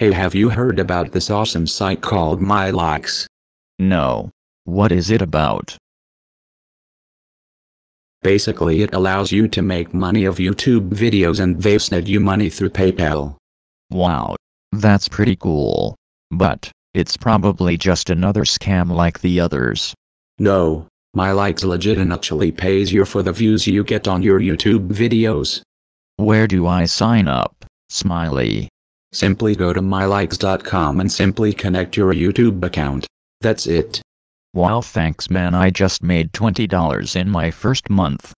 Hey have you heard about this awesome site called MyLox? No. What is it about? Basically it allows you to make money of YouTube videos and they've sent you money through PayPal. Wow. That's pretty cool. But, it's probably just another scam like the others. No. My likes legit and actually pays you for the views you get on your YouTube videos. Where do I sign up, Smiley? Simply go to mylikes.com and simply connect your YouTube account. That's it. Wow thanks man I just made $20 in my first month.